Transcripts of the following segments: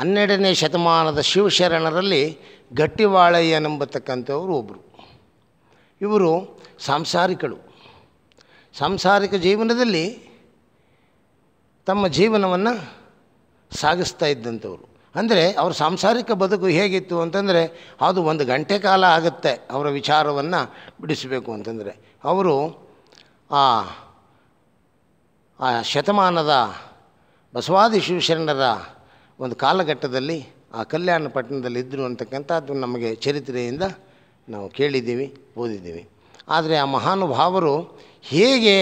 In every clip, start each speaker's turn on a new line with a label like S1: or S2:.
S1: ಹನ್ನೆರಡನೇ ಶತಮಾನದ ಶಿವಶರಣರಲ್ಲಿ ಗಟ್ಟಿವಾಳಯ್ಯನೆಂಬತಕ್ಕಂಥವರು ಒಬ್ಬರು ಇವರು ಸಾಂಸಾರಿಕಳು ಸಾಂಸಾರಿಕ ಜೀವನದಲ್ಲಿ ತಮ್ಮ ಜೀವನವನ್ನು ಸಾಗಿಸ್ತಾ ಇದ್ದಂಥವ್ರು ಅಂದರೆ ಅವರ ಸಾಂಸಾರಿಕ ಬದುಕು ಹೇಗಿತ್ತು ಅಂತಂದರೆ ಅದು ಒಂದು ಗಂಟೆ ಕಾಲ ಆಗುತ್ತೆ ಅವರ ವಿಚಾರವನ್ನು ಬಿಡಿಸಬೇಕು ಅಂತಂದರೆ ಅವರು ಆ ಶತಮಾನದ ಬಸವಾದಿ ಶಿವಶರಣರ ಒಂದು ಕಾಲಘಟ್ಟದಲ್ಲಿ ಆ ಕಲ್ಯಾಣ ಪಟ್ಟಣದಲ್ಲಿ ಇದ್ದರು ಅಂತಕ್ಕಂಥದ್ದು ನಮಗೆ ಚರಿತ್ರೆಯಿಂದ ನಾವು ಕೇಳಿದ್ದೀವಿ ಓದಿದ್ದೀವಿ ಆದರೆ ಆ ಮಹಾನುಭಾವರು ಹೇಗೆ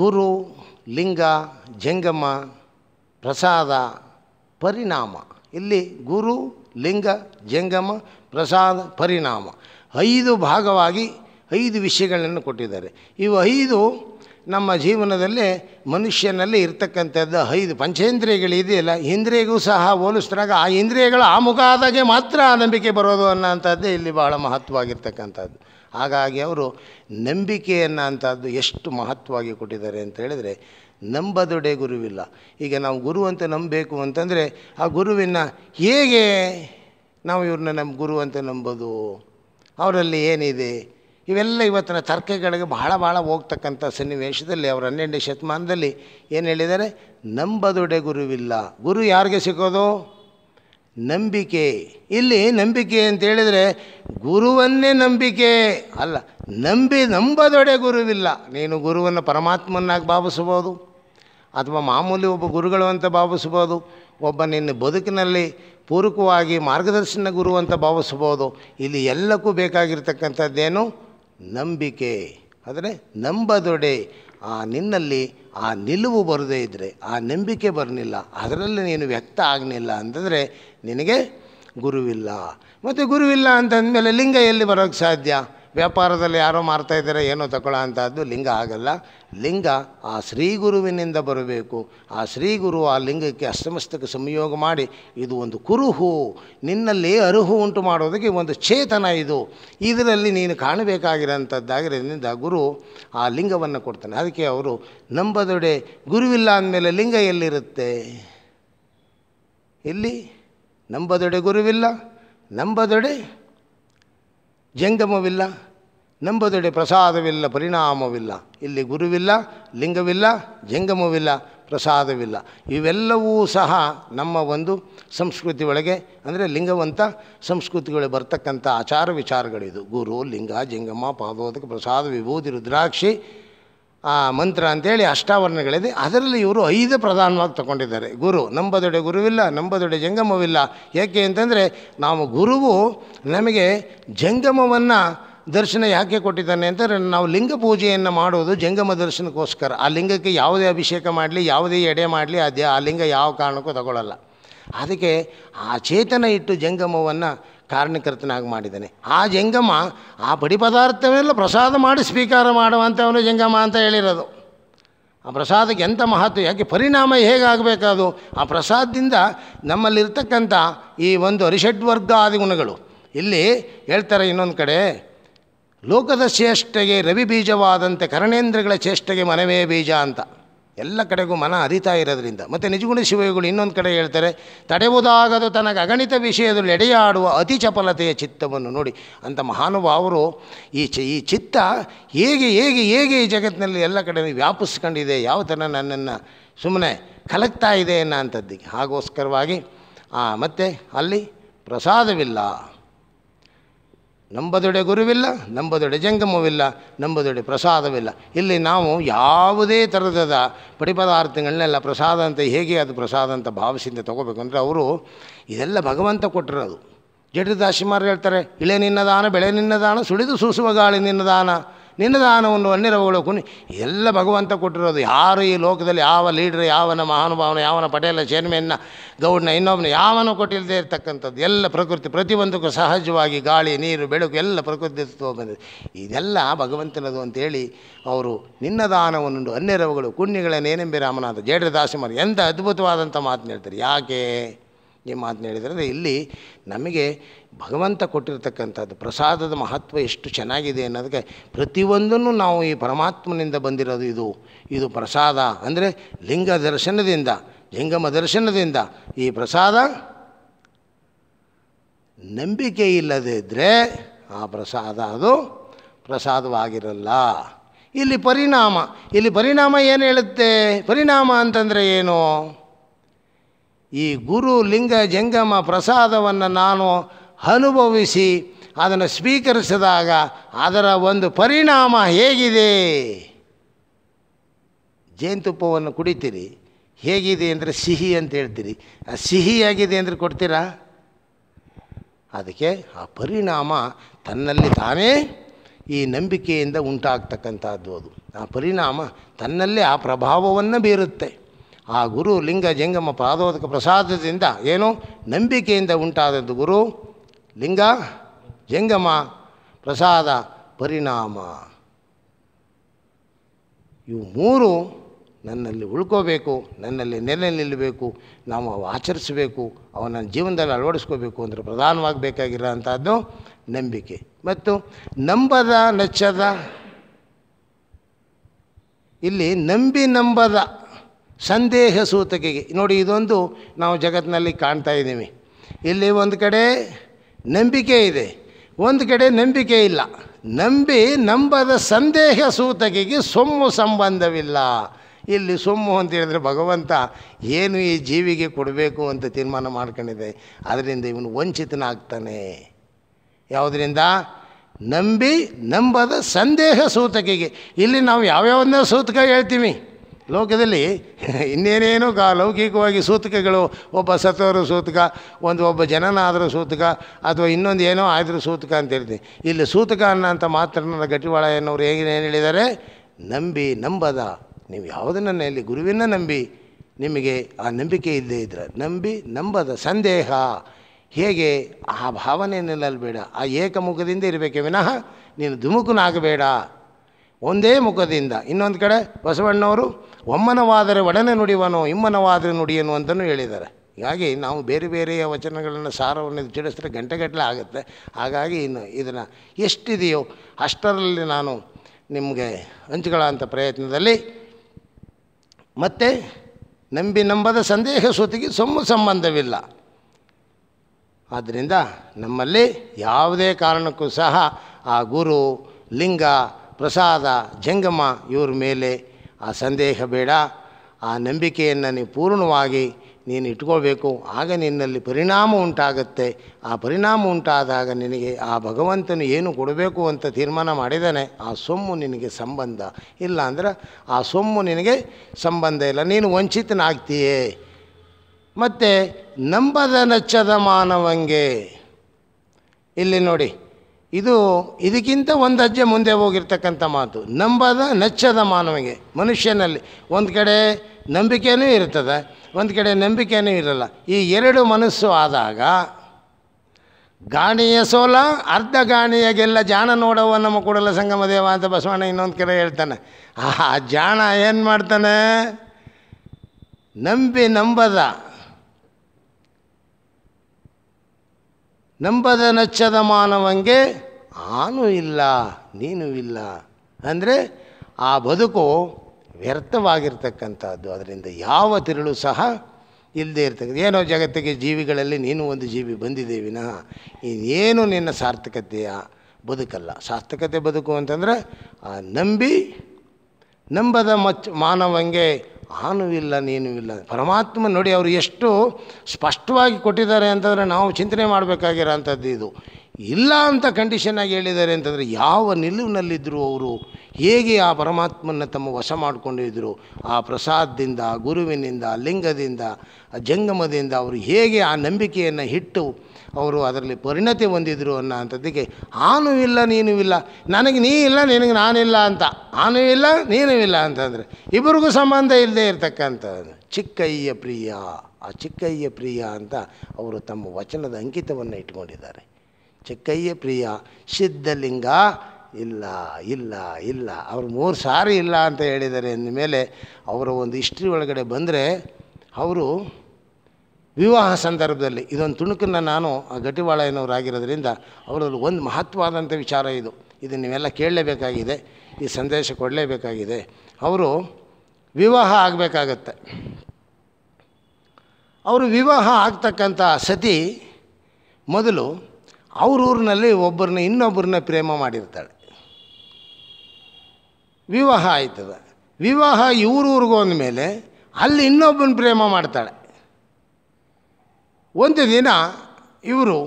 S1: ಗುರು ಲಿಂಗ ಜಂಗಮ ಪ್ರಸಾದ ಪರಿಣಾಮ ಇಲ್ಲಿ ಗುರು ಲಿಂಗ ಜಂಗಮ ಪ್ರಸಾದ ಪರಿಣಾಮ ಐದು ಭಾಗವಾಗಿ ಐದು ವಿಷಯಗಳನ್ನು ಕೊಟ್ಟಿದ್ದಾರೆ ಇವು ಐದು ನಮ್ಮ ಜೀವನದಲ್ಲಿ ಮನುಷ್ಯನಲ್ಲಿ ಇರ್ತಕ್ಕಂಥದ್ದು ಐದು ಪಂಚೇಂದ್ರಿಯಗಳಿದೆಯಲ್ಲ ಇಂದ್ರಿಯಗೂ ಸಹ ಹೋಲಿಸಿದಾಗ ಆ ಇಂದ್ರಿಯಗಳ ಆದಾಗೆ ಮಾತ್ರ ಆ ನಂಬಿಕೆ ಬರೋದು ಅನ್ನೋಂಥದ್ದೇ ಇಲ್ಲಿ ಭಾಳ ಮಹತ್ವವಾಗಿರ್ತಕ್ಕಂಥದ್ದು ಹಾಗಾಗಿ ಅವರು ನಂಬಿಕೆ ಎಷ್ಟು ಮಹತ್ವವಾಗಿ ಕೊಟ್ಟಿದ್ದಾರೆ ಅಂತ ಹೇಳಿದರೆ ನಂಬದೊಡೆ ಗುರುವಿಲ್ಲ ಈಗ ನಾವು ಗುರು ಅಂತ ನಂಬಬೇಕು ಅಂತಂದರೆ ಆ ಗುರುವಿನ ಹೇಗೆ ನಾವು ಇವ್ರನ್ನ ನಮ್ಮ ಗುರು ಅಂತ ನಂಬೋದು ಅವರಲ್ಲಿ ಏನಿದೆ ಇವೆಲ್ಲ ಇವತ್ತಿನ ತರ್ಕಗಳಿಗೆ ಬಹಳ ಭಾಳ ಹೋಗ್ತಕ್ಕಂಥ ಸನ್ನಿವೇಶದಲ್ಲಿ ಅವರು ಹನ್ನೆರಡನೇ ಶತಮಾನದಲ್ಲಿ ಏನು ಹೇಳಿದ್ದಾರೆ ನಂಬದೊಡೆ ಗುರುವಿಲ್ಲ ಗುರು ಯಾರಿಗೆ ಸಿಗೋದು ನಂಬಿಕೆ ಇಲ್ಲಿ ನಂಬಿಕೆ ಅಂತ ಹೇಳಿದರೆ ಗುರುವನ್ನೇ ನಂಬಿಕೆ ಅಲ್ಲ ನಂಬಿ ನಂಬದೊಡೆ ಗುರುವಿಲ್ಲ ನೀನು ಗುರುವನ್ನು ಪರಮಾತ್ಮನಾಗಿ ಭಾವಿಸ್ಬೋದು ಅಥವಾ ಮಾಮೂಲಿ ಒಬ್ಬ ಗುರುಗಳು ಅಂತ ಭಾವಿಸ್ಬೋದು ಒಬ್ಬ ನಿನ್ನ ಬದುಕಿನಲ್ಲಿ ಪೂರಕವಾಗಿ ಮಾರ್ಗದರ್ಶನ ಗುರು ಅಂತ ಭಾವಿಸ್ಬೋದು ಇಲ್ಲಿ ಎಲ್ಲಕ್ಕೂ ಬೇಕಾಗಿರ್ತಕ್ಕಂಥದ್ದೇನು ನಂಬಿಕೆ ಆದರೆ ನಂಬದೊಡೆ ಆ ನಿನ್ನಲ್ಲಿ ಆ ನಿಲುವು ಬರದೇ ಇದ್ದರೆ ಆ ನಂಬಿಕೆ ಬರಲಿಲ್ಲ ಅದರಲ್ಲಿ ನೀನು ವ್ಯಕ್ತ ಆಗಲಿಲ್ಲ ಅಂತಂದರೆ ನಿನಗೆ ಗುರುವಿಲ್ಲ ಮತ್ತು ಗುರುವಿಲ್ಲ ಅಂತಂದಮೇಲೆ ಲಿಂಗ ಎಲ್ಲಿ ಬರೋಕ್ಕೆ ಸಾಧ್ಯ ವ್ಯಾಪಾರದಲ್ಲಿ ಯಾರೋ ಮಾರ್ತಾ ಇದ್ದಾರೆ ಏನೋ ತಗೊಳ್ಳೋ ಅಂಥದ್ದು ಲಿಂಗ ಆಗಲ್ಲ ಲಿಂಗ ಆ ಶ್ರೀ ಗುರುವಿನಿಂದ ಬರಬೇಕು ಆ ಶ್ರೀಗುರು ಆ ಲಿಂಗಕ್ಕೆ ಅಸ್ತಮಸ್ತಕ್ಕೆ ಸಂಯೋಗ ಮಾಡಿ ಇದು ಒಂದು ಕುರುಹು ನಿನ್ನಲ್ಲಿ ಅರುಹು ಉಂಟು ಮಾಡೋದಕ್ಕೆ ಒಂದು ಚೇತನ ಇದು ಇದರಲ್ಲಿ ನೀನು ಕಾಣಬೇಕಾಗಿರೋಂಥದ್ದಾಗಿರೋದ್ರಿಂದ ಗುರು ಆ ಲಿಂಗವನ್ನು ಕೊಡ್ತಾನೆ ಅದಕ್ಕೆ ಅವರು ನಂಬದೊಡೆ ಗುರುವಿಲ್ಲ ಅಂದಮೇಲೆ ಲಿಂಗ ಎಲ್ಲಿರುತ್ತೆ ಇಲ್ಲಿ ನಂಬದೊಡೆ ಗುರುವಿಲ್ಲ ನಂಬದೊಡೆ ಜಂಗಮವಿಲ್ಲ ನಂಬದೊಡೆ ಪ್ರಸಾದವಿಲ್ಲ ಪರಿಣಾಮವಿಲ್ಲ ಇಲ್ಲಿ ಗುರುವಿಲ್ಲ ಲಿಂಗವಿಲ್ಲ ಜಂಗಮವಿಲ್ಲ ಪ್ರಸಾದವಿಲ್ಲ ಇವೆಲ್ಲವೂ ಸಹ ನಮ್ಮ ಒಂದು ಸಂಸ್ಕೃತಿ ಒಳಗೆ ಅಂದರೆ ಲಿಂಗವಂತ ಸಂಸ್ಕೃತಿಗಳು ಬರ್ತಕ್ಕಂಥ ಆಚಾರ ವಿಚಾರಗಳಿದು ಗುರು ಲಿಂಗ ಜಂಗಮ ಪಾದೋದಕ ಪ್ರಸಾದ ವಿಭೂತಿ ರುದ್ರಾಕ್ಷಿ ಆ ಮಂತ್ರ ಅಂತೇಳಿ ಅಷ್ಟಾವರ್ಣಗಳಿದೆ ಅದರಲ್ಲಿ ಇವರು ಐದು ಪ್ರಧಾನವಾಗಿ ತಗೊಂಡಿದ್ದಾರೆ ಗುರು ನಂಬದೊಡೆ ಗುರುವಿಲ್ಲ ನಂಬದೊಡೆ ಜಂಗಮವಿಲ್ಲ ಏಕೆ ಅಂತಂದರೆ ನಾವು ಗುರುವು ನಮಗೆ ಜಂಗಮವನ್ನು ದರ್ಶನ ಯಾಕೆ ಕೊಟ್ಟಿದ್ದಾನೆ ಅಂತಂದರೆ ನಾವು ಲಿಂಗ ಪೂಜೆಯನ್ನು ಮಾಡೋದು ಜಂಗಮ ದರ್ಶನಕ್ಕೋಸ್ಕರ ಆ ಲಿಂಗಕ್ಕೆ ಯಾವುದೇ ಅಭಿಷೇಕ ಮಾಡಲಿ ಯಾವುದೇ ಎಡೆ ಮಾಡಲಿ ಅದೇ ಆ ಲಿಂಗ ಯಾವ ಕಾರಣಕ್ಕೂ ತಗೊಳ್ಳಲ್ಲ ಅದಕ್ಕೆ ಆ ಚೇತನ ಇಟ್ಟು ಜಂಗಮವನ್ನು ಕಾರಣಕರ್ತನಾಗಿ ಮಾಡಿದ್ದಾನೆ ಆ ಜಂಗಮ ಆ ಬಡಿ ಪದಾರ್ಥವೆಲ್ಲ ಪ್ರಸಾದ ಮಾಡಿ ಸ್ವೀಕಾರ ಮಾಡುವಂಥವನು ಜಂಗಮ ಅಂತ ಹೇಳಿರೋದು ಆ ಪ್ರಸಾದಕ್ಕೆ ಎಂಥ ಮಹತ್ವ ಯಾಕೆ ಪರಿಣಾಮ ಹೇಗಾಗಬೇಕಾದು ಆ ಪ್ರಸಾದದಿಂದ ನಮ್ಮಲ್ಲಿರ್ತಕ್ಕಂಥ ಈ ಒಂದು ಅರಿಷಡ್ವರ್ಗ ಆದಿ ಗುಣಗಳು ಇಲ್ಲಿ ಹೇಳ್ತಾರೆ ಇನ್ನೊಂದು ಕಡೆ ಲೋಕದ ಚೇಷ್ಟೆಗೆ ರವಿ ಬೀಜವಾದಂತೆ ಕರಣೇಂದ್ರಗಳ ಚೇಷ್ಟೆಗೆ ಮನವೇ ಬೀಜ ಅಂತ ಎಲ್ಲ ಕಡೆಗೂ ಮನ ಅರಿತಾ ಇರೋದ್ರಿಂದ ಮತ್ತು ನಿಜಗುಣ ಶಿವಯುಗಳು ಇನ್ನೊಂದು ಕಡೆ ಹೇಳ್ತಾರೆ ತಡೆಯುವುದಾಗದು ತನಗೆ ಅಗಣಿತ ವಿಷಯದಲ್ಲಿ ಎಡೆಯಾಡುವ ಅತಿ ಚಪಲತೆಯ ಚಿತ್ತವನ್ನು ನೋಡಿ ಅಂಥ ಮಹಾನುಭಾವರು ಈ ಚಿ ಈ ಚಿತ್ತ ಹೇಗೆ ಹೇಗೆ ಹೇಗೆ ಈ ಜಗತ್ತಿನಲ್ಲಿ ಎಲ್ಲ ಕಡೆ ವ್ಯಾಪಿಸ್ಕೊಂಡಿದೆ ಯಾವ ಥರ ನನ್ನನ್ನು ಸುಮ್ಮನೆ ಕಲಕ್ತಾ ಇದೆ ಅನ್ನೋ ಅಂಥದ್ದಿಗೆ ಹಾಗೋಸ್ಕರವಾಗಿ ಮತ್ತು ಅಲ್ಲಿ ಪ್ರಸಾದವಿಲ್ಲ ನಂಬದೊಡೆ ಗುರುವಿಲ್ಲ ನಂಬದೊಡೆ ಜಂಗಮವಿಲ್ಲ ನಂಬದೊಡೆ ಪ್ರಸಾದವಿಲ್ಲ ಇಲ್ಲಿ ನಾವು ಯಾವುದೇ ಥರದ ಪಡಿಪದಾರ್ಥಗಳನ್ನೆಲ್ಲ ಪ್ರಸಾದ ಅಂತ ಹೇಗೆ ಅದು ಪ್ರಸಾದ ಅಂತ ಭಾವಿಸಿಂದ ತೊಗೋಬೇಕು ಅಂದರೆ ಅವರು ಇದೆಲ್ಲ ಭಗವಂತ ಕೊಟ್ಟಿರೋದು ಜಠರದಾಶಿಮಾರು ಹೇಳ್ತಾರೆ ಇಳೆ ನಿನ್ನದಾನ ಬೆಳೆ ನಿನ್ನದಾನ ಸುಳಿದು ಸೂಸುವ ಗಾಳಿ ನಿನ್ನದಾನ ನಿನ್ನ ದಾನವನ್ನು ಅನ್ನಿರವುಗಳು ಕುನಿ ಎಲ್ಲ ಭಗವಂತ ಕೊಟ್ಟಿರೋದು ಯಾರು ಈ ಲೋಕದಲ್ಲಿ ಯಾವ ಲೀಡ್ರ್ ಯಾವನ ಮಹಾನುಭಾವನ ಯಾವನ ಪಟೇಲ ಚೇರ್ಮೆನ್ನ ಗೌಡ್ನ ಇನ್ನೊಬ್ಬನ ಯಾವನೂ ಕೊಟ್ಟಿಲ್ಲದೆ ಇರತಕ್ಕಂಥದ್ದು ಎಲ್ಲ ಪ್ರಕೃತಿ ಪ್ರತಿಯೊಂದಕ್ಕೂ ಸಹಜವಾಗಿ ಗಾಳಿ ನೀರು ಬೆಳಕು ಎಲ್ಲ ಪ್ರಕೃತಿ ಬಂದಿದೆ ಇದೆಲ್ಲ ಭಗವಂತನದು ಅಂತೇಳಿ ಅವರು ನಿನ್ನ ದಾನವನ್ನು ಅನ್ನೆರವುಗಳು ಕುಣ್ಣಿಗಳ ನೇನೆಂಬಿ ರಾಮನಾಥ ಜೇಡ್ರದಾಸಿಮರು ಎಂಥ ಅದ್ಭುತವಾದಂಥ ಮಾತನ್ನ ಹೇಳ್ತಾರೆ ಯಾಕೆ ಈ ಮಾತನ್ನ ಹೇಳಿದ್ರೆ ಇಲ್ಲಿ ನಮಗೆ ಭಗವಂತ ಕೊಟ್ಟಿರತಕ್ಕಂಥದ್ದು ಪ್ರಸಾದದ ಮಹತ್ವ ಎಷ್ಟು ಚೆನ್ನಾಗಿದೆ ಅನ್ನೋದಕ್ಕೆ ಪ್ರತಿಯೊಂದನ್ನು ನಾವು ಈ ಪರಮಾತ್ಮನಿಂದ ಬಂದಿರೋದು ಇದು ಇದು ಪ್ರಸಾದ ಅಂದರೆ ಲಿಂಗ ದರ್ಶನದಿಂದ ಲಿಂಗಮ ದರ್ಶನದಿಂದ ಈ ಪ್ರಸಾದ ನಂಬಿಕೆ ಇಲ್ಲದಿದ್ದರೆ ಆ ಪ್ರಸಾದ ಅದು ಪ್ರಸಾದವಾಗಿರಲ್ಲ ಇಲ್ಲಿ ಪರಿಣಾಮ ಇಲ್ಲಿ ಪರಿಣಾಮ ಏನು ಹೇಳುತ್ತೆ ಪರಿಣಾಮ ಅಂತಂದರೆ ಏನು ಈ ಗುರು ಲಿಂಗ ಜಂಗಮ ಪ್ರಸಾದವನ್ನು ನಾನು ಅನುಭವಿಸಿ ಅದನ್ನು ಸ್ವೀಕರಿಸಿದಾಗ ಅದರ ಒಂದು ಪರಿಣಾಮ ಹೇಗಿದೆ ಜೇನುತುಪ್ಪವನ್ನು ಕುಡಿತೀರಿ ಹೇಗಿದೆ ಅಂದರೆ ಸಿಹಿ ಅಂತ ಹೇಳ್ತೀರಿ ಆ ಸಿಹಿಯಾಗಿದೆ ಅಂದರೆ ಕೊಡ್ತೀರಾ ಅದಕ್ಕೆ ಆ ಪರಿಣಾಮ ತನ್ನಲ್ಲಿ ತಾನೇ ಈ ನಂಬಿಕೆಯಿಂದ ಉಂಟಾಗ್ತಕ್ಕಂಥದ್ದು ಅದು ಆ ಪರಿಣಾಮ ತನ್ನಲ್ಲೇ ಆ ಪ್ರಭಾವವನ್ನು ಬೀರುತ್ತೆ ಆ ಗುರು ಲಿಂಗ ಜಂಗಮ ಪಾದೋದಕ ಪ್ರಸಾದದಿಂದ ಏನು ನಂಬಿಕೆಯಿಂದ ಉಂಟಾದದ್ದು ಗುರು ಲಿಂಗ ಜಂಗಮ ಪ್ರಸಾದ ಪರಿಣಾಮ ಇವು ಮೂರು ನನ್ನಲ್ಲಿ ಉಳ್ಕೋಬೇಕು ನನ್ನಲ್ಲಿ ನೆಲೆ ನಿಲ್ಲಬೇಕು ನಾವು ಅವು ಆಚರಿಸಬೇಕು ಅವನ ಜೀವನದಲ್ಲಿ ಅಳವಡಿಸ್ಕೋಬೇಕು ಅಂದರೆ ಪ್ರಧಾನವಾಗಬೇಕಾಗಿರೋಂಥದ್ದು ನಂಬಿಕೆ ಮತ್ತು ನಂಬದ ನಚ್ಚದ ಇಲ್ಲಿ ನಂಬಿ ನಂಬದ ಸಂದೇಹ ಸೂತಕಿಗೆ ನೋಡಿ ಇದೊಂದು ನಾವು ಜಗತ್ತಿನಲ್ಲಿ ಕಾಣ್ತಾ ಇದ್ದೀವಿ ಇಲ್ಲಿ ಒಂದು ಕಡೆ ನಂಬಿಕೆ ಇದೆ ಒಂದು ಕಡೆ ನಂಬಿಕೆ ಇಲ್ಲ ನಂಬಿ ನಂಬದ ಸಂದೇಹ ಸೂತಕಿಗೆ ಸೊಮ್ಮು ಸಂಬಂಧವಿಲ್ಲ ಇಲ್ಲಿ ಸೊಮ್ಮು ಅಂತ ಹೇಳಿದ್ರೆ ಭಗವಂತ ಏನು ಈ ಜೀವಿಗೆ ಕೊಡಬೇಕು ಅಂತ ತೀರ್ಮಾನ ಮಾಡ್ಕೊಂಡಿದೆ ಅದರಿಂದ ಇವನು ವಂಚಿತನಾಗ್ತಾನೆ ಯಾವುದರಿಂದ ನಂಬಿ ನಂಬದ ಸಂದೇಹ ಸೂತಕಿಗೆ ಇಲ್ಲಿ ನಾವು ಯಾವ್ಯಾವನ್ನ ಸೂತಕ ಹೇಳ್ತೀವಿ ಲೋಕದಲ್ಲಿ ಇನ್ನೇನೇನೋ ಲೌಕಿಕವಾಗಿ ಸೂತಕಗಳು ಒಬ್ಬ ಸತ್ತವರು ಸೂತಕ ಒಂದು ಒಬ್ಬ ಜನನ ಆದರೂ ಸೂತಕ ಅಥವಾ ಇನ್ನೊಂದು ಏನೋ ಆದರೂ ಸೂತಕ ಅಂತ ಹೇಳ್ತೀನಿ ಇಲ್ಲಿ ಸೂತಕ ಅನ್ನೋಂಥ ಮಾತ್ರ ಗಟ್ಟಿವಾಳ ಎನ್ನೋರು ಹೇಗೆ ಏನು ಹೇಳಿದ್ದಾರೆ ನಂಬಿ ನಂಬದ ನೀವು ಯಾವುದನ್ನು ಇಲ್ಲಿ ಗುರುವಿನ ನಂಬಿ ನಿಮಗೆ ಆ ನಂಬಿಕೆ ಇದ್ದೇ ಇದ್ರೆ ನಂಬಿ ನಂಬದ ಸಂದೇಹ ಹೇಗೆ ಆ ಭಾವನೆ ಬೇಡ ಆ ಏಕಮುಖದಿಂದ ಇರಬೇಕೆ ವಿನಃ ನೀನು ದುಮುಕನಾಗಬೇಡ ಒಂದೇ ಮುಖದಿಂದ ಇನ್ನೊಂದು ಕಡೆ ಬಸವಣ್ಣವರು ಒಮ್ಮನವಾದರೆ ಒಡನೆ ನುಡಿವನು ಇಮ್ಮನವಾದರೆ ನುಡಿಯನು ಅಂತಲೂ ಹೇಳಿದ್ದಾರೆ ಹೀಗಾಗಿ ನಾವು ಬೇರೆ ಬೇರೆಯ ವಚನಗಳನ್ನು ಸಾರವನ್ನು ಚಿಡಿಸಿದ್ರೆ ಗಂಟೆಗಟ್ಟಲೆ ಆಗುತ್ತೆ ಹಾಗಾಗಿ ಇನ್ನು ಇದನ್ನು ಎಷ್ಟಿದೆಯೋ ಅಷ್ಟರಲ್ಲಿ ನಾನು ನಿಮಗೆ ಹಂಚ್ಕೊಳ್ಳೋಂಥ ಪ್ರಯತ್ನದಲ್ಲಿ ಮತ್ತೆ ನಂಬಿ ನಂಬದ ಸಂದೇಹ ಸೊತೆಗೆ ಸೊಮ್ಮು ಸಂಬಂಧವಿಲ್ಲ ಆದ್ದರಿಂದ ನಮ್ಮಲ್ಲಿ ಯಾವುದೇ ಕಾರಣಕ್ಕೂ ಸಹ ಆ ಗುರು ಲಿಂಗ ಪ್ರಸಾದ ಜಂಗಮ ಇವ್ರ ಮೇಲೆ ಆ ಸಂದೇಹ ಬೇಡ ಆ ನಂಬಿಕೆಯನ್ನು ನೀವು ಪೂರ್ಣವಾಗಿ ನೀನು ಇಟ್ಕೋಬೇಕು ಆಗ ನಿನ್ನಲ್ಲಿ ಪರಿಣಾಮ ಉಂಟಾಗುತ್ತೆ ಆ ಪರಿಣಾಮ ಉಂಟಾದಾಗ ನಿನಗೆ ಆ ಭಗವಂತನು ಏನು ಕೊಡಬೇಕು ಅಂತ ತೀರ್ಮಾನ ಮಾಡಿದಾನೆ ಆ ಸೊಮ್ಮು ನಿನಗೆ ಸಂಬಂಧ ಇಲ್ಲ ಅಂದ್ರೆ ಆ ಸೊಮ್ಮು ನಿನಗೆ ಸಂಬಂಧ ಇಲ್ಲ ನೀನು ವಂಚಿತನಾಗ್ತೀಯೇ ಮತ್ತು ನಂಬದ ನಚ್ಚದ ಮಾನವಂಗೆ ಇಲ್ಲಿ ನೋಡಿ ಇದು ಇದಕ್ಕಿಂತ ಒಂದು ಅಜ್ಜೆ ಮುಂದೆ ಹೋಗಿರ್ತಕ್ಕಂಥ ಮಾತು ನಂಬದ ನಚ್ಚದ ಮಾನವಿಗೆ ಮನುಷ್ಯನಲ್ಲಿ ಒಂದು ಕಡೆ ನಂಬಿಕೆಯೂ ಇರ್ತದೆ ಒಂದು ಕಡೆ ನಂಬಿಕೆಯೂ ಇರಲ್ಲ ಈ ಎರಡು ಮನಸ್ಸು ಆದಾಗ ಗಾಣಿಯ ಸೋಲ ಅರ್ಧ ಗಾಣಿಯ ಗೆಲ್ಲ ಜಾಣ ನೋಡವ ನಮ್ಮ ಕೂಡಲ ಸಂಗಮ ದೇವ ಅಂತ ಬಸವಣ್ಣ ಇನ್ನೊಂದು ಕಡೆ ಹೇಳ್ತಾನೆ ಆ ಜಾಣ ಏನು ಮಾಡ್ತಾನೆ ನಂಬಿ ನಂಬದ ನಂಬದ ನಚ್ಚದ ಮಾನವಂಗೆ ಆನೂ ಇಲ್ಲ ನೀನು ಇಲ್ಲ ಅಂದರೆ ಆ ಬದುಕು ವ್ಯರ್ಥವಾಗಿರ್ತಕ್ಕಂಥದ್ದು ಅದರಿಂದ ಯಾವ ತಿರುಳು ಸಹ ಇಲ್ಲದೇ ಇರ್ತಕ್ಕಂಥ ಏನೋ ಜಗತ್ತಿಗೆ ಜೀವಿಗಳಲ್ಲಿ ನೀನು ಒಂದು ಜೀವಿ ಬಂದಿದ್ದೀವಿನ ವಿನಃ ಇನ್ನೇನು ನಿನ್ನ ಸಾರ್ಥಕತೆಯ ಬದುಕಲ್ಲ ಸಾರ್ಥಕತೆ ಬದುಕು ಅಂತಂದರೆ ಆ ನಂಬಿ ನಂಬದ ಮಚ್ ಮಾನವಂಗೆ ನಾನು ಇಲ್ಲ ನೀನು ಇಲ್ಲ ಪರಮಾತ್ಮ ನೋಡಿ ಅವರು ಎಷ್ಟು ಸ್ಪಷ್ಟವಾಗಿ ಕೊಟ್ಟಿದ್ದಾರೆ ಅಂತಂದರೆ ನಾವು ಚಿಂತನೆ ಅಂಥದ್ದು ಇದು ಇಲ್ಲ ಅಂತ ಕಂಡೀಷನಾಗಿ ಹೇಳಿದ್ದಾರೆ ಅಂತಂದರೆ ಯಾವ ನಿಲುವಿನಲ್ಲಿದ್ದರು ಅವರು ಹೇಗೆ ಆ ಪರಮಾತ್ಮನ ತಮ್ಮ ವಶ ಮಾಡಿಕೊಂಡಿದ್ದರು ಆ ಪ್ರಸಾದದಿಂದ ಗುರುವಿನಿಂದ ಲಿಂಗದಿಂದ ಜಂಗಮದಿಂದ ಅವರು ಹೇಗೆ ಆ ನಂಬಿಕೆಯನ್ನು ಇಟ್ಟು ಅವರು ಅದರಲ್ಲಿ ಪರಿಣತಿ ಹೊಂದಿದ್ರು ಅನ್ನೋ ಅಂಥದ್ದಕ್ಕೆ ಆನು ಇಲ್ಲ ನೀನು ಇಲ್ಲ ನನಗೆ ನೀ ಇಲ್ಲ ನಿನಗೆ ನಾನಿಲ್ಲ ಅಂತ ಆನು ಇಲ್ಲ ನೀನು ಇಲ್ಲ ಅಂತಂದರೆ ಇಬ್ಬರಿಗೂ ಸಂಬಂಧ ಇಲ್ಲದೆ ಇರತಕ್ಕಂಥ ಚಿಕ್ಕಯ್ಯ ಪ್ರಿಯ ಆ ಚಿಕ್ಕಯ್ಯ ಪ್ರಿಯ ಅಂತ ಅವರು ತಮ್ಮ ವಚನದ ಅಂಕಿತವನ್ನು ಇಟ್ಕೊಂಡಿದ್ದಾರೆ ಚಿಕ್ಕಯ್ಯ ಪ್ರಿಯ ಸಿದ್ಧಲಿಂಗ ಇಲ್ಲ ಇಲ್ಲ ಇಲ್ಲ ಅವರು ಮೂರು ಸಾರಿ ಇಲ್ಲ ಅಂತ ಹೇಳಿದ್ದಾರೆ ಅಂದಮೇಲೆ ಅವರ ಒಂದು ಹಿಸ್ಟ್ರಿ ಒಳಗಡೆ ಬಂದರೆ ಅವರು ವಿವಾಹ ಸಂದರ್ಭದಲ್ಲಿ ಇದೊಂದು ತುಣುಕನ್ನು ನಾನು ಆ ಗಟ್ಟಿಬಾಳೆಯನ್ನವರಾಗಿರೋದ್ರಿಂದ ಅವರಲ್ಲಿ ಒಂದು ಮಹತ್ವವಾದಂಥ ವಿಚಾರ ಇದು ಇದನ್ನು ನೀವೆಲ್ಲ ಕೇಳಲೇಬೇಕಾಗಿದೆ ಈ ಸಂದೇಶ ಕೊಡಲೇಬೇಕಾಗಿದೆ ಅವರು ವಿವಾಹ ಆಗಬೇಕಾಗತ್ತೆ ಅವರು ವಿವಾಹ ಆಗ್ತಕ್ಕಂಥ ಸತಿ ಮೊದಲು ಅವ್ರೂರಿನಲ್ಲಿ ಒಬ್ಬರನ್ನ ಇನ್ನೊಬ್ಬರನ್ನ ಪ್ರೇಮ ಮಾಡಿರ್ತಾಳೆ ವಿವಾಹ ಆಯ್ತದ ವಿವಾಹ ಇವ್ರ ಅಂದಮೇಲೆ ಮೇಲೆ ಅಲ್ಲಿ ಇನ್ನೊಬ್ಬನ ಪ್ರೇಮ ಮಾಡ್ತಾಳೆ ಒಂದು ದಿನ ಇವರು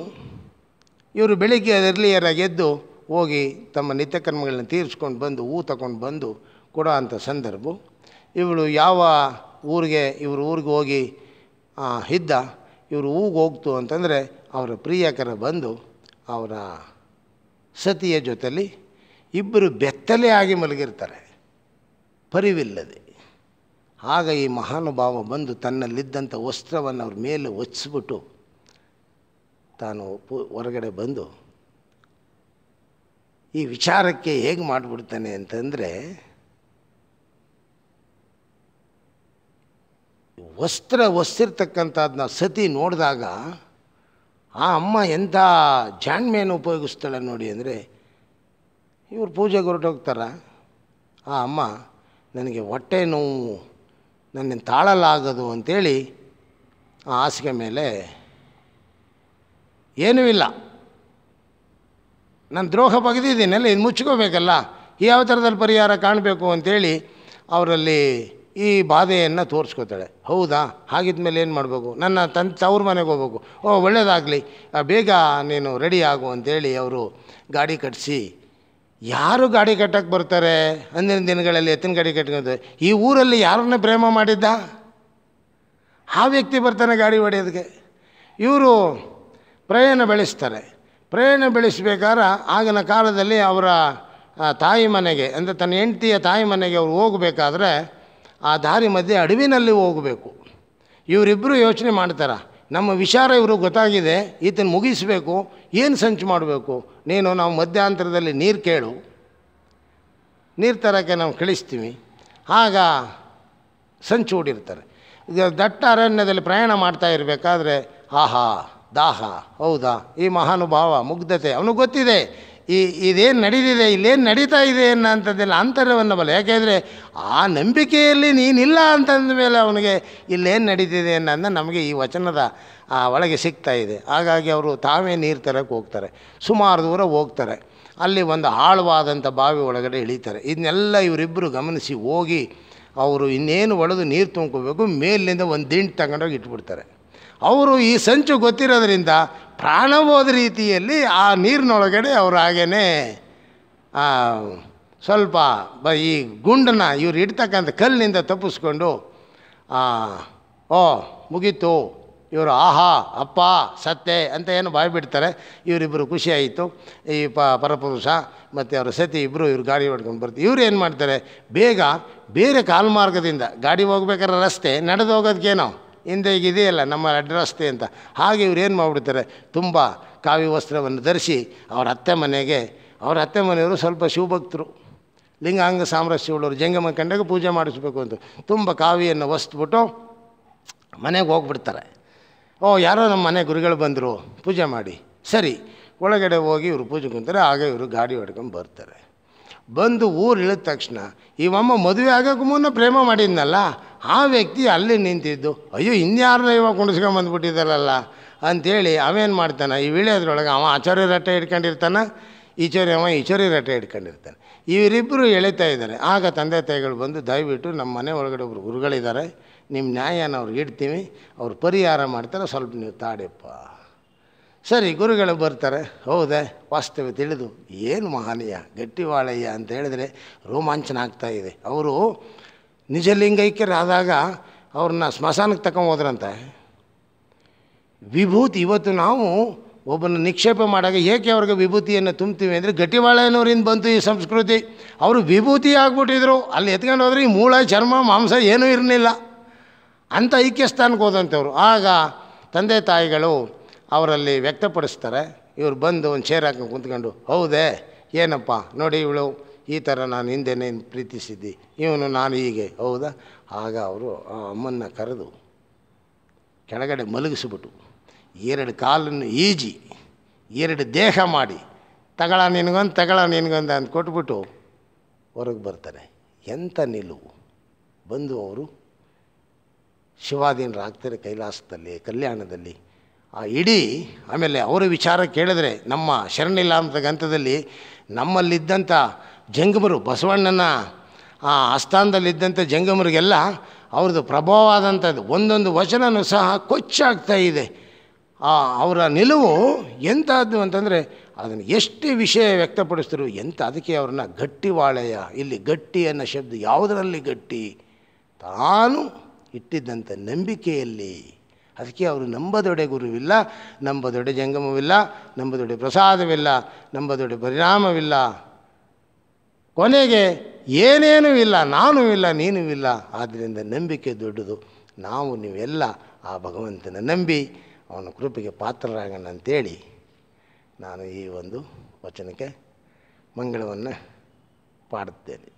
S1: ಇವರು ಬೆಳಿಗ್ಗೆ ಅರ್ಲಿಯರಾಗಿ ಎದ್ದು ಹೋಗಿ ತಮ್ಮ ಕರ್ಮಗಳನ್ನ ತೀರಿಸ್ಕೊಂಡು ಬಂದು ಹೂ ತಗೊಂಡು ಬಂದು ಕೊಡೋ ಅಂಥ ಸಂದರ್ಭ ಇವಳು ಯಾವ ಊರಿಗೆ ಇವರು ಊರಿಗೆ ಹೋಗಿ ಇದ್ದ ಇವರು ಹೂಗೆ ಹೋಗ್ತು ಅಂತಂದರೆ ಅವರ ಪ್ರಿಯಕರ ಬಂದು ಅವರ ಸತಿಯ ಜೊತೆಯಲ್ಲಿ ಇಬ್ಬರು ಬೆತ್ತಲೆ ಆಗಿ ಮಲಗಿರ್ತಾರೆ ಪರಿವಿಲ್ಲದೆ ಆಗ ಈ ಮಹಾನುಭಾವ ಬಂದು ತನ್ನಲ್ಲಿದ್ದಂಥ ವಸ್ತ್ರವನ್ನು ಅವ್ರ ಮೇಲೆ ಒಚ್ಚಿಸ್ಬಿಟ್ಟು ತಾನು ಹೊರಗಡೆ ಬಂದು ಈ ವಿಚಾರಕ್ಕೆ ಹೇಗೆ ಮಾಡಿಬಿಡ್ತಾನೆ ಅಂತಂದರೆ ವಸ್ತ್ರ ಒಸ್ತಿರ್ತಕ್ಕಂಥದ್ದನ್ನ ಸತಿ ನೋಡಿದಾಗ ಆ ಅಮ್ಮ ಎಂಥ ಜಾಣ್ಮೆಯನ್ನು ಉಪಯೋಗಿಸ್ತಾಳೆ ನೋಡಿ ಅಂದರೆ ಇವರು ಪೂಜೆಗೆ ಹೊರಟೋಗ್ತಾರ ಆ ಅಮ್ಮ ನನಗೆ ಹೊಟ್ಟೆ ನೋವು ನನ್ನನ್ನು ತಾಳಲಾಗದು ಅಂಥೇಳಿ ಆ ಹಾಸಿಗೆ ಮೇಲೆ ಏನೂ ಇಲ್ಲ ನಾನು ದ್ರೋಹ ಬಗೆದಿದ್ದೀನಲ್ಲ ಇದು ಮುಚ್ಕೋಬೇಕಲ್ಲ ಯಾವ ಥರದಲ್ಲಿ ಪರಿಹಾರ ಕಾಣಬೇಕು ಅಂಥೇಳಿ ಅವರಲ್ಲಿ ಈ ಬಾಧೆಯನ್ನು ತೋರಿಸ್ಕೋತಾಳೆ ಹೌದಾ ಹಾಗಿದ ಮೇಲೆ ಏನು ಮಾಡಬೇಕು ನನ್ನ ತನ್ ತವ್ರ ಮನೆಗೆ ಹೋಗ್ಬೇಕು ಓ ಒಳ್ಳೆಯದಾಗಲಿ ಬೇಗ ನೀನು ರೆಡಿ ಆಗು ಅಂತೇಳಿ ಅವರು ಗಾಡಿ ಕಟ್ಟಿಸಿ ಯಾರು ಗಾಡಿ ಕಟ್ಟಕ್ಕೆ ಬರ್ತಾರೆ ಅಂದಿನ ದಿನಗಳಲ್ಲಿ ಎತ್ತಿನ ಗಾಡಿ ಕಟ್ಕೊಂಡು ಈ ಊರಲ್ಲಿ ಯಾರನ್ನ ಪ್ರೇಮ ಮಾಡಿದ್ದ ಆ ವ್ಯಕ್ತಿ ಬರ್ತಾನೆ ಗಾಡಿ ಹೊಡೆಯೋದಕ್ಕೆ ಇವರು ಪ್ರಯಾಣ ಬೆಳೆಸ್ತಾರೆ ಪ್ರಯಾಣ ಬೆಳೆಸ್ಬೇಕಾದ್ರೆ ಆಗಿನ ಕಾಲದಲ್ಲಿ ಅವರ ತಾಯಿ ಮನೆಗೆ ಅಂದರೆ ತನ್ನ ಹೆಂಡತಿಯ ತಾಯಿ ಮನೆಗೆ ಅವರು ಹೋಗಬೇಕಾದ್ರೆ ಆ ದಾರಿ ಮಧ್ಯೆ ಅಡವಿನಲ್ಲಿ ಹೋಗಬೇಕು ಇವರಿಬ್ಬರು ಯೋಚನೆ ಮಾಡ್ತಾರೆ ನಮ್ಮ ವಿಚಾರ ಇವರು ಗೊತ್ತಾಗಿದೆ ಈತನ ಮುಗಿಸಬೇಕು ಏನು ಸಂಚು ಮಾಡಬೇಕು ನೀನು ನಾವು ಮಧ್ಯಾಂತರದಲ್ಲಿ ನೀರು ಕೇಳು ನೀರು ತರೋಕ್ಕೆ ನಾವು ಕಳಿಸ್ತೀವಿ ಆಗ ಸಂಚು ಓಡಿರ್ತಾರೆ ಈಗ ದಟ್ಟ ಅರಣ್ಯದಲ್ಲಿ ಪ್ರಯಾಣ ಮಾಡ್ತಾ ಇರಬೇಕಾದ್ರೆ ಆಹಾ ದಾಹ ಹೌದಾ ಈ ಮಹಾನುಭಾವ ಮುಗ್ಧತೆ ಅವನು ಗೊತ್ತಿದೆ ಈ ಇದೇನು ನಡೀತಿದೆ ಇಲ್ಲೇನು ನಡೀತಾ ಇದೆ ಅನ್ನೋಂಥದ್ದೆಲ್ಲ ಅಂತರವನ್ನು ಬಲ್ಲ ಯಾಕೆಂದರೆ ಆ ನಂಬಿಕೆಯಲ್ಲಿ ನೀನಿಲ್ಲ ಅಂತಂದ ಮೇಲೆ ಅವನಿಗೆ ಇಲ್ಲೇನು ನಡೀತಿದೆ ಅನ್ನೋದನ್ನ ನಮಗೆ ಈ ವಚನದ ಒಳಗೆ ಸಿಗ್ತಾ ಇದೆ ಹಾಗಾಗಿ ಅವರು ತಾವೇ ನೀರು ತರಕ್ಕೆ ಹೋಗ್ತಾರೆ ಸುಮಾರು ದೂರ ಹೋಗ್ತಾರೆ ಅಲ್ಲಿ ಒಂದು ಆಳವಾದಂಥ ಬಾವಿ ಒಳಗಡೆ ಇಳಿತಾರೆ ಇದನ್ನೆಲ್ಲ ಇವರಿಬ್ಬರು ಗಮನಿಸಿ ಹೋಗಿ ಅವರು ಇನ್ನೇನು ಒಡೆದು ನೀರು ತುಂಬ್ಕೋಬೇಕು ಮೇಲಿನಿಂದ ಒಂದು ದಿಂಡು ತಗೊಂಡೋಗಿ ಇಟ್ಬಿಡ್ತಾರೆ ಅವರು ಈ ಸಂಚು ಗೊತ್ತಿರೋದ್ರಿಂದ ಪ್ರಾಣ ಹೋದ ರೀತಿಯಲ್ಲಿ ಆ ನೀರಿನೊಳಗಡೆ ಅವರು ಹಾಗೇ ಸ್ವಲ್ಪ ಬ ಈ ಗುಂಡನ್ನ ಇವ್ರು ಇಡ್ತಕ್ಕಂಥ ಕಲ್ಲಿನಿಂದ ತಪ್ಪಿಸ್ಕೊಂಡು ಓ ಮುಗೀತು ಇವರು ಆಹಾ ಅಪ್ಪ ಸತ್ತೆ ಅಂತ ಏನು ಬಾಯಿ ಬಿಡ್ತಾರೆ ಇವರಿಬ್ಬರು ಖುಷಿಯಾಯಿತು ಈ ಪ ಪರಪುರುಷ ಮತ್ತು ಅವರ ಸತಿ ಇಬ್ಬರು ಇವ್ರು ಗಾಡಿ ಹೊಡ್ಕೊಂಡು ಬರ್ತಾರೆ ಇವ್ರು ಏನು ಮಾಡ್ತಾರೆ ಬೇಗ ಬೇರೆ ಕಾಲ್ಮಾರ್ಗದಿಂದ ಗಾಡಿ ಹೋಗ್ಬೇಕಾದ್ರೆ ರಸ್ತೆ ನಡೆದು ಹೋಗೋದಕ್ಕೇನೋ ಹಿಂದೆ ಈಗ ಇದೆಯಲ್ಲ ನಮ್ಮ ಅಡ್ರಸ್ತೆ ಅಂತ ಹಾಗೆ ಇವ್ರು ಏನು ಮಾಡಿಬಿಡ್ತಾರೆ ತುಂಬ ಕಾವಿ ವಸ್ತ್ರವನ್ನು ಧರಿಸಿ ಅವ್ರ ಅತ್ತೆ ಮನೆಗೆ ಅವರ ಅತ್ತೆ ಮನೆಯವರು ಸ್ವಲ್ಪ ಶಿವಭಕ್ತರು ಲಿಂಗಾಂಗ ಸಾಮ್ರಾಜ್ಯಗಳವರು ಜಂಗಮ ಕಂಡಾಗ ಪೂಜೆ ಮಾಡಿಸ್ಬೇಕು ಅಂತ ತುಂಬ ಕಾವಿಯನ್ನು ಒಸ್ಬಿಟ್ಟು ಮನೆಗೆ ಹೋಗ್ಬಿಡ್ತಾರೆ ಓ ಯಾರೋ ನಮ್ಮ ಮನೆ ಗುರುಗಳು ಬಂದರು ಪೂಜೆ ಮಾಡಿ ಸರಿ ಒಳಗಡೆ ಹೋಗಿ ಇವರು ಪೂಜೆ ಕುಂತಾರೆ ಆಗ ಇವರು ಗಾಡಿ ಹೊಡ್ಕೊಂಡು ಬರ್ತಾರೆ ಬಂದು ಊರು ಇಳಿದ ತಕ್ಷಣ ಇವಮ್ಮ ಮದುವೆ ಆಗೋಕ್ಕೂ ಮುನ್ನ ಪ್ರೇಮ ಮಾಡಿದ್ನಲ್ಲ ಆ ವ್ಯಕ್ತಿ ಅಲ್ಲಿ ನಿಂತಿದ್ದು ಅಯ್ಯೋ ಇನ್ಯಾರನ್ನ ಇವಾಗ ಕುಣಿಸ್ಕೊಂಬಂದ್ಬಿಟ್ಟಿದ್ದಾರಲ್ಲ ಅಂಥೇಳಿ ಅವೇನು ಮಾಡ್ತಾನೆ ಈ ವಿಳ್ಯೋದ್ರೊಳಗೆ ಅವ ಆಚಾರ್ಯ ರಟ್ಟೆ ಇಟ್ಕೊಂಡಿರ್ತಾನೆ ಈಚೋರಿ ಅವ ಈಚೋರಿ ರಟ್ಟೆ ಇಟ್ಕೊಂಡಿರ್ತಾನೆ ಇವರಿಬ್ಬರು ಎಳಿತಾ ಇದ್ದಾರೆ ಆಗ ತಂದೆ ತಾಯಿಗಳು ಬಂದು ದಯವಿಟ್ಟು ನಮ್ಮ ಮನೆ ಒಳಗಡೆ ಒಬ್ಬರು ಗುರುಗಳಿದ್ದಾರೆ ನಿಮ್ಮ ನ್ಯಾಯನ ಅವ್ರಿಗೆ ಇಡ್ತೀವಿ ಅವ್ರು ಪರಿಹಾರ ಮಾಡ್ತಾರೆ ಸ್ವಲ್ಪ ನೀವು ತಾಡೆಪ್ಪ ಸರಿ ಗುರುಗಳು ಬರ್ತಾರೆ ಹೌದಾ ವಾಸ್ತವ್ಯ ತಿಳಿದು ಏನು ಮಹಾನೀಯ ಗಟ್ಟಿವಾಳಯ್ಯ ಅಂತ ಹೇಳಿದ್ರೆ ರೋಮಾಂಚನ ಆಗ್ತಾಯಿದೆ ಅವರು ನಿಜಲಿಂಗೈಕ್ಯರಾದಾಗ ಅವ್ರನ್ನ ಸ್ಮಶಾನಕ್ಕೆ ತಗೊಂಡು ಹೋದ್ರಂತೆ ವಿಭೂತಿ ಇವತ್ತು ನಾವು ಒಬ್ಬನ ನಿಕ್ಷೇಪ ಮಾಡಾಗ ಏಕೆ ಅವ್ರಿಗೆ ವಿಭೂತಿಯನ್ನು ತುಂಬ್ತೀವಿ ಅಂದರೆ ಗಟ್ಟಿವಾಳೆನವ್ರಿಂದ ಬಂತು ಈ ಸಂಸ್ಕೃತಿ ಅವರು ವಿಭೂತಿ ಆಗ್ಬಿಟ್ಟಿದ್ರು ಅಲ್ಲಿ ಎತ್ಕೊಂಡು ಹೋದ್ರೆ ಈ ಮೂಳ ಚರ್ಮ ಮಾಂಸ ಏನೂ ಇರಲಿಲ್ಲ ಅಂಥ ಐಕ್ಯ ಸ್ಥಾನಕ್ಕೆ ಹೋದಂಥವ್ರು ಆಗ ತಂದೆ ತಾಯಿಗಳು ಅವರಲ್ಲಿ ವ್ಯಕ್ತಪಡಿಸ್ತಾರೆ ಇವರು ಬಂದು ಒಂದು ಚೇರ್ ಹಾಕೊಂಡು ಕುಂತ್ಕೊಂಡು ಹೌದೇ ಏನಪ್ಪ ನೋಡಿ ಇವಳು ಈ ಥರ ನಾನು ಹಿಂದೆ ನೀನು ಪ್ರೀತಿಸಿದ್ದಿ ಇವನು ನಾನು ಹೀಗೆ ಹೌದಾ ಆಗ ಅವರು ಆ ಅಮ್ಮನ್ನು ಕರೆದು ಕೆಳಗಡೆ ಮಲಗಿಸಿಬಿಟ್ಟು ಎರಡು ಕಾಲನ್ನು ಈಜಿ ಎರಡು ದೇಹ ಮಾಡಿ ತಗಳ ನಿನಗೊಂದು ತಗಳ ನಿನಗೊಂದು ಅಂತ ಕೊಟ್ಬಿಟ್ಟು ಹೊರಗೆ ಬರ್ತಾರೆ ಎಂಥ ನಿಲುವು ಬಂದು ಅವರು ಆಗ್ತಾರೆ ಕೈಲಾಸದಲ್ಲಿ ಕಲ್ಯಾಣದಲ್ಲಿ ಆ ಇಡೀ ಆಮೇಲೆ ಅವರ ವಿಚಾರ ಕೇಳಿದ್ರೆ ನಮ್ಮ ಶರಣಿಲ್ಲ ಅಂತ ಗ್ರಂಥದಲ್ಲಿ ನಮ್ಮಲ್ಲಿದ್ದಂಥ ಜಂಗಮರು ಬಸವಣ್ಣನ ಆ ಆಸ್ಥಾನದಲ್ಲಿದ್ದಂಥ ಜಂಗಮರಿಗೆಲ್ಲ ಅವ್ರದ್ದು ಪ್ರಭಾವ ಆದಂಥದ್ದು ಒಂದೊಂದು ವಚನವೂ ಸಹ ಕೊಚ್ಚಾಗ್ತಾ ಇದೆ ಆ ಅವರ ನಿಲುವು ಎಂಥದ್ದು ಅಂತಂದರೆ ಅದನ್ನು ಎಷ್ಟು ವಿಷಯ ವ್ಯಕ್ತಪಡಿಸಿದ್ರು ಎಂಥ ಅದಕ್ಕೆ ಅವ್ರನ್ನ ಗಟ್ಟಿವಾಳೆಯ ಇಲ್ಲಿ ಗಟ್ಟಿ ಅನ್ನೋ ಶಬ್ದ ಯಾವುದರಲ್ಲಿ ಗಟ್ಟಿ ತಾನು ಇಟ್ಟಿದ್ದಂಥ ನಂಬಿಕೆಯಲ್ಲಿ ಅದಕ್ಕೆ ಅವರು ನಂಬದೊಡೆ ಗುರುವಿಲ್ಲ ನಂಬದೊಡೆ ಜಂಗಮವಿಲ್ಲ ನಂಬದೊಡೆ ಪ್ರಸಾದವಿಲ್ಲ ನಂಬದೊಡೆ ಪರಿಣಾಮವಿಲ್ಲ ಕೊನೆಗೆ ಏನೇನೂ ಇಲ್ಲ ನಾನು ಇಲ್ಲ ನೀನು ಇಲ್ಲ ಆದ್ದರಿಂದ ನಂಬಿಕೆ ದೊಡ್ಡದು ನಾವು ನೀವೆಲ್ಲ ಆ ಭಗವಂತನ ನಂಬಿ ಅವನ ಕೃಪೆಗೆ ಪಾತ್ರರಾಗೋಣ ಅಂತೇಳಿ ನಾನು ಈ ಒಂದು ವಚನಕ್ಕೆ ಮಂಗಳವನ್ನು ಪಾಡುತ್ತೇನೆ